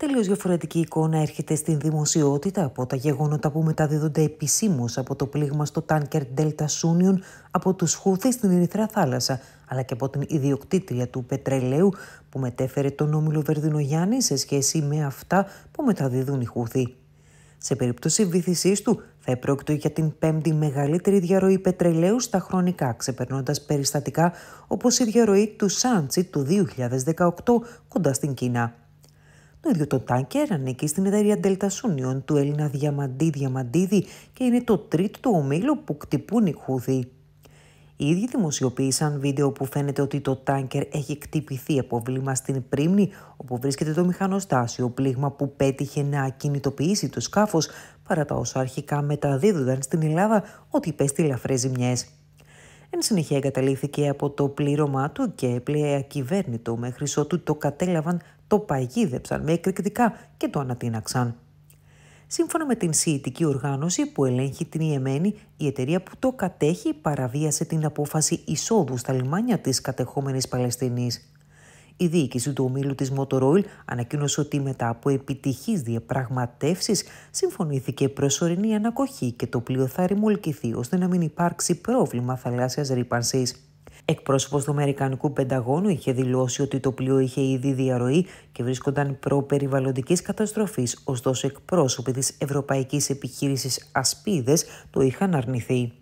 Τελείως διαφορετική εικόνα έρχεται στην δημοσιότητα από τα γεγονότα που μεταδίδονται επισήμως από το πλήγμα στο τάνκερ Delta Σούνιον από τους Χούθη στην Ερυθρά Θάλασσα, αλλά και από την ιδιοκτήτρια του πετρελαίου που μετέφερε τον όμιλο Βερδινογιάννη σε σχέση με αυτά που μεταδίδουν οι Χούθη. Σε περίπτωση βήθησή του, θα επρόκειτο για την πέμπτη μεγαλύτερη διαρροή πετρελαίου στα χρονικά, ξεπερνώντας περιστατικά όπως η διαρροή του Σάντσι του 2018 κοντά στην Κίνα. Το ίδιο το τάνκερ ανήκει στην εταιρεία Delta Sunion του Έλληνα Διαμαντή Διαμαντίδη και είναι το τρίτο του ομίλου που κτυπούν οι χούδοι. Οι ίδιοι δημοσιοποίησαν βίντεο που φαίνεται ότι το τάνκερ έχει κτυπηθεί από βλήμα στην πρίμνη, όπου βρίσκεται το μηχανοστάσιο πλήγμα που πέτυχε να ακινητοποιήσει το σκάφος, παρά τα όσα αρχικά μεταδίδονταν στην Ελλάδα ότι υπέστη ελαφρές ζημιές. Εν συνεχεία εγκαταλείφθηκε από το πλήρωμά του και έπλεε ακυβέρνητο μέχρι ότου το κατέλαβαν, το παγίδεψαν με εκρηκτικά και το ανατείναξαν. Σύμφωνα με την ΣΥΙΤΙΚΙ Οργάνωση που ελέγχει την Ιεμένη, η εταιρεία που το κατέχει παραβίασε την απόφαση εισόδου στα λιμάνια της κατεχόμενης Παλαιστινής. Η διοίκηση του ομίλου της Motorola ανακοίνωσε ότι μετά από επιτυχείς διαπραγματεύσεις συμφωνήθηκε προσωρινή ανακοχή και το πλοίο θα ρημολκηθεί ώστε να μην υπάρξει πρόβλημα θαλάσσιας ρήπανσης. Εκπρόσωπος του Αμερικανικού Πενταγώνου είχε δηλώσει ότι το πλοίο είχε ήδη διαρροή και βρίσκονταν προπεριβαλλοντικής καταστροφής, ωστόσο εκπρόσωποι της Ευρωπαϊκής Επιχείρησης Ασπίδες το είχαν αρνηθεί.